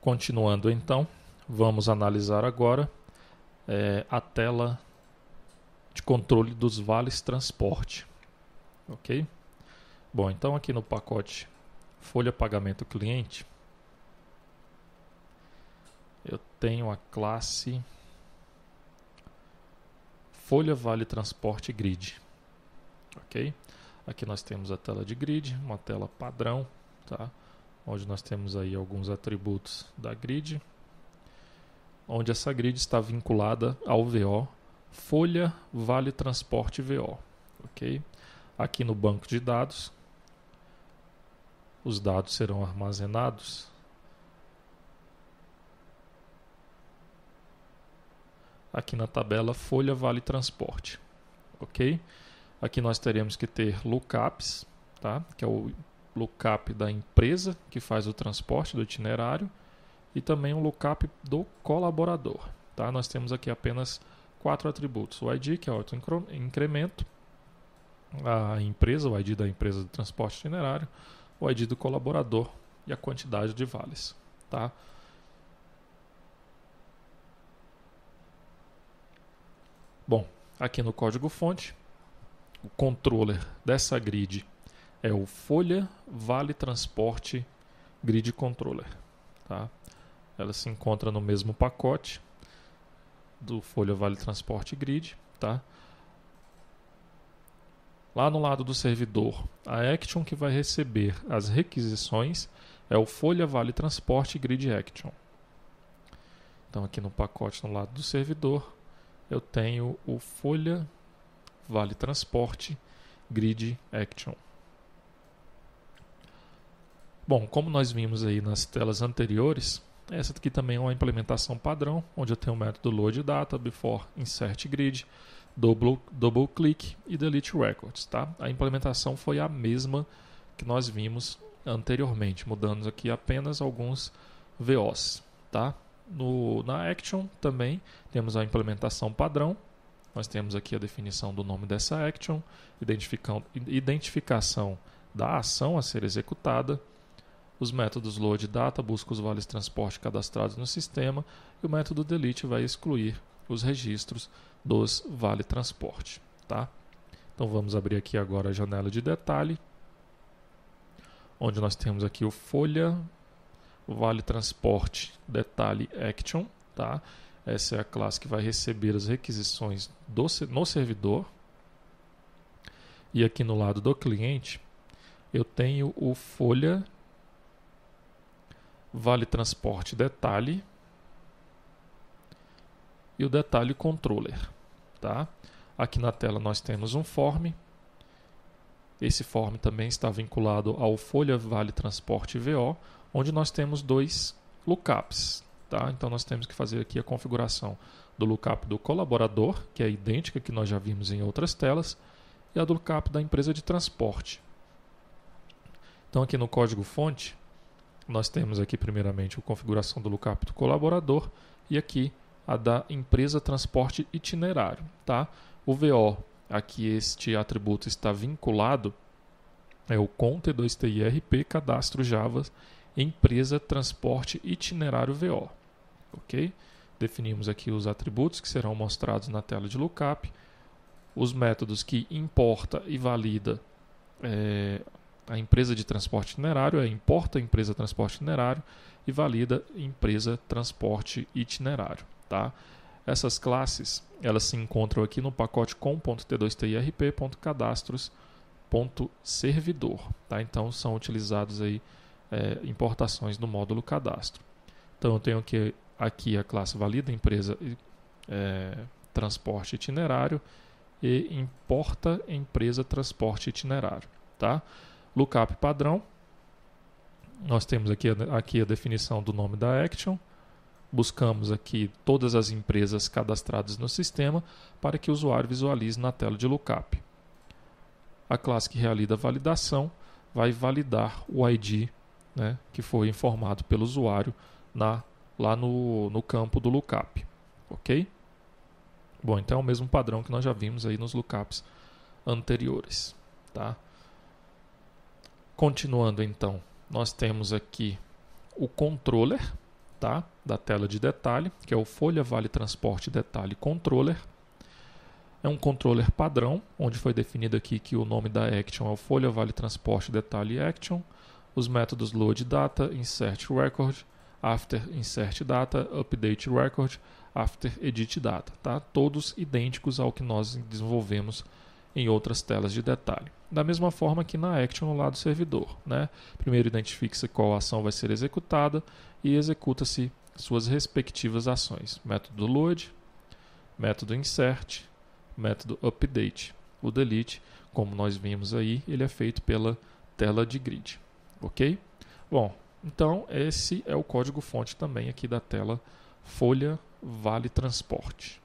Continuando então, vamos analisar agora é, a tela de controle dos vales transporte. Ok? Bom, então aqui no pacote folha pagamento cliente, eu tenho a classe folha vale transporte grid. Ok? Aqui nós temos a tela de grid, uma tela padrão, tá? onde nós temos aí alguns atributos da grid, onde essa grid está vinculada ao VO, folha vale transporte VO, ok? Aqui no banco de dados, os dados serão armazenados aqui na tabela folha vale transporte, ok? Aqui nós teremos que ter lookups, tá? Que é o lookup da empresa que faz o transporte do itinerário e também um lookup do colaborador. Tá? Nós temos aqui apenas quatro atributos: o ID, que é o incremento, a empresa, o ID da empresa de transporte itinerário, o ID do colaborador e a quantidade de vales. Tá? Bom, aqui no código-fonte, o controller dessa grid é o Folha Vale Transporte Grid Controller. Tá? Ela se encontra no mesmo pacote do Folha Vale Transporte Grid. Tá? Lá no lado do servidor, a Action que vai receber as requisições é o Folha Vale Transporte Grid Action. Então aqui no pacote no lado do servidor, eu tenho o Folha Vale Transporte Grid Action. Bom, como nós vimos aí nas telas anteriores, essa aqui também é uma implementação padrão, onde eu tenho o método load data, before insert grid, double, double click e delete records, tá? A implementação foi a mesma que nós vimos anteriormente, mudando aqui apenas alguns VOs, tá? No, na action também temos a implementação padrão, nós temos aqui a definição do nome dessa action, identificação da ação a ser executada, os métodos load data buscam os vales transporte cadastrados no sistema e o método delete vai excluir os registros dos vale transporte, tá? Então vamos abrir aqui agora a janela de detalhe, onde nós temos aqui o folha vale transporte detalhe action, tá? Essa é a classe que vai receber as requisições do, no servidor. E aqui no lado do cliente, eu tenho o folha vale transporte detalhe e o detalhe controller, tá? Aqui na tela nós temos um form. Esse form também está vinculado ao folha vale transporte VO, onde nós temos dois lookups, tá? Então nós temos que fazer aqui a configuração do lookup do colaborador, que é idêntica que nós já vimos em outras telas, e a do lookup da empresa de transporte. Então aqui no código fonte nós temos aqui primeiramente a configuração do lookup do colaborador e aqui a da empresa transporte itinerário, tá? O VO a que este atributo está vinculado é o conte 2 TIRP cadastro Java empresa transporte itinerário VO, OK? Definimos aqui os atributos que serão mostrados na tela de lookup, os métodos que importa e valida é, a empresa de transporte itinerário é importa a empresa transporte itinerário e valida empresa transporte itinerário, tá? Essas classes, elas se encontram aqui no pacote comt 2 trpcadastrosservidor tá? Então são utilizados aí é, importações do módulo cadastro. Então eu tenho aqui, aqui a classe valida empresa é, transporte itinerário e importa empresa transporte itinerário, tá? lookup padrão. Nós temos aqui, aqui a definição do nome da action. Buscamos aqui todas as empresas cadastradas no sistema para que o usuário visualize na tela de lookup. A classe que realiza a validação vai validar o ID né, que foi informado pelo usuário na, lá no, no campo do lookup. Ok? Bom, então é o mesmo padrão que nós já vimos aí nos lookups anteriores. Tá? Continuando então, nós temos aqui o controller, tá? Da tela de detalhe, que é o Folha Vale Transporte Detalhe Controller. É um controller padrão, onde foi definido aqui que o nome da action é o Folha Vale Transporte Detalhe Action, os métodos load data, insert record, after insert data, update record, after edit data, tá? Todos idênticos ao que nós desenvolvemos em outras telas de detalhe da mesma forma que na action no lado servidor. Né? Primeiro identifique-se qual ação vai ser executada e executa-se suas respectivas ações. Método load, método insert, método update. O delete, como nós vimos aí, ele é feito pela tela de grid. Ok? Bom, então esse é o código fonte também aqui da tela folha vale transporte.